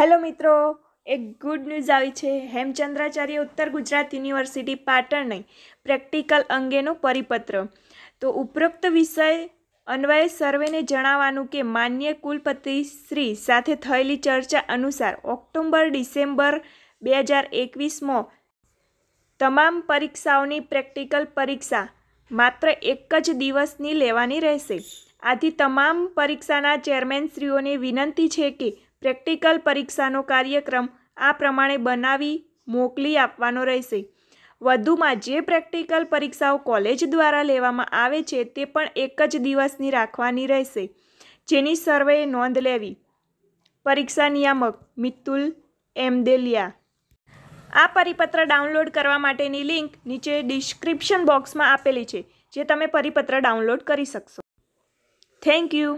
hello મિત્રો એક good news આવી છે હેમચંદ્રાચાર્ય ઉત્તર ગુજરાત યુનિવર્સિટી પાટણને પ્રેક્ટિકલ અંગેનો પરિપત્ર તો ઉપરોક્ત વિષય અન્વયે સર્વેને જણાવવાનું કે માન્ય કુલપતિ શ્રી સાથે થયેલી ચર્ચા અનુસાર ઓક્ટોબર ડિસેમ્બર બે હજાર એકવીસમાં તમામ પરીક્ષાઓની પ્રેક્ટિકલ પરીક્ષા માત્ર એક જ દિવસની લેવાની રહેશે આથી તમામ પરીક્ષાના ચેરમેનશ્રીઓને વિનંતી છે કે પ્રેક્ટિકલ પરીક્ષાનો કાર્યક્રમ આ પ્રમાણે બનાવી મોકલી આપવાનો રહેશે વધુમાં જે પ્રેક્ટિકલ પરીક્ષાઓ કોલેજ દ્વારા લેવામાં આવે છે તે પણ એક જ દિવસની રાખવાની રહેશે જેની સર્વેએ નોંધ લેવી પરીક્ષા નિયામક મિતુલ એમદેલિયા આ પરિપત્ર ડાઉનલોડ કરવા માટેની લિંક નીચે ડિસ્ક્રિપ્શન બોક્સમાં આપેલી છે જે તમે પરિપત્ર ડાઉનલોડ કરી શકશો થેન્ક યુ